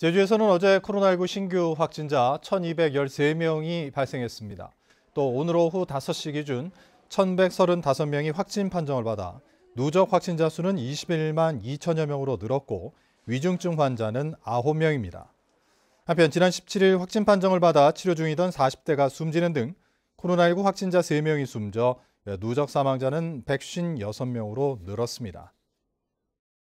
제주에서는 어제 코로나19 신규 확진자 1,213명이 발생했습니다. 또 오늘 오후 5시 기준 1,135명이 확진 판정을 받아 누적 확진자 수는 21만 2천여 명으로 늘었고 위중증 환자는 9명입니다. 한편 지난 17일 확진 판정을 받아 치료 중이던 40대가 숨지는 등 코로나19 확진자 3명이 숨져 누적 사망자는 156명으로 늘었습니다.